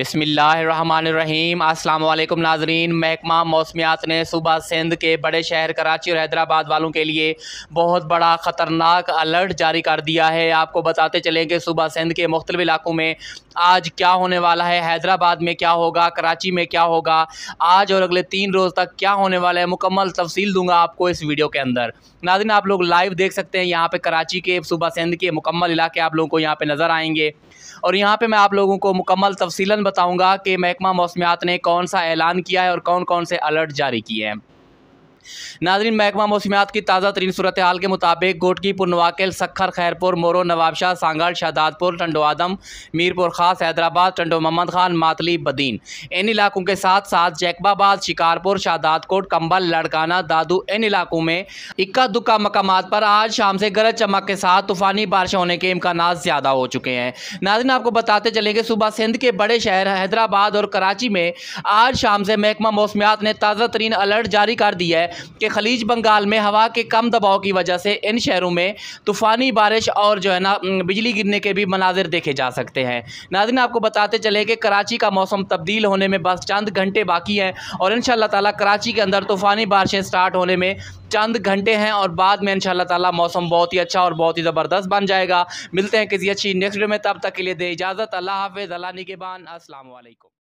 अस्सलाम वालेकुम नाजरीन महकमा मौसमियात ने सुबह सिंध के बड़े शहर कराची और हैदराबाद वालों के लिए बहुत बड़ा ख़तरनाक अलर्ट जारी कर दिया है आपको बताते चलें कि सुबह सिंध के मुख्तलिफ इलाकों में आज क्या होने वाला है हैदराबाद में क्या होगा कराची में क्या होगा आज और अगले तीन रोज़ तक क्या होने वाला है मुकम्मल तफसील दूंगा आपको इस वीडियो के अंदर नाजरीन आप लोग लाइव देख सकते हैं यहाँ पर कराची के सुबह सिंध के मुकम्मल इलाके आप लोगों को यहाँ पर नज़र आएंगे और यहाँ पर मैं आप लोगों को मुकम्मल तफसीला बताऊंगा कि महकमा मौसमियात ने कौन सा ऐलान किया है और कौन कौन से अलर्ट जारी किए हैं नाजरीन महकमा मौसमियात की ताज़ा तरीन सूरत हाल के मुताबिक गोटकी पुनवाकेल सखर खैरपुर मोरो नवाबशाह सांगड़ शादातपुर टंडो आदम मीरपुर ख़ास हैदराबाद टंडो मोहम्मद खान मातली बदीन इन इलाकों के साथ साथ जैकबाबाद शिकारपुर कोट कंबल लड़काना दादू इन इलाकों में इक्का दुक्का मकाम पर आज शाम से गरज चमक के साथ तूफ़ानी बारिश होने के इम्कान ज़्यादा हो चुके हैं नाजरीन आपको बताते चले कि सुबह सिंध के बड़े शहर हैदराबाद और कराची में आज शाम से महकमा मौसमियात ने ताज़ा तरीन अलर्ट जारी कर दिया है कि खलीज बंगाल में हवा के कम दबाव की वजह से इन शहरों में तूफ़ानी बारिश और जो है ना बिजली गिरने के भी मनाजिर देखे जा सकते हैं नाजिन आपको बताते चले कि कराची का मौसम तब्दील होने में बस चंद घंटे बाकी हैं और इन ताला कराची के अंदर तूफ़ानी बारिशें स्टार्ट होने में चंद घंटे हैं और बाद में इन ताला मौसम बहुत ही अच्छा और बहुत ही ज़बरदस्त बन जाएगा मिलते हैं किसी अच्छी नेक्स्ट वीडियो में तब तक के लिए दे इजाज़त अल्लाह हाफ़ अल्लाह निगेबान असल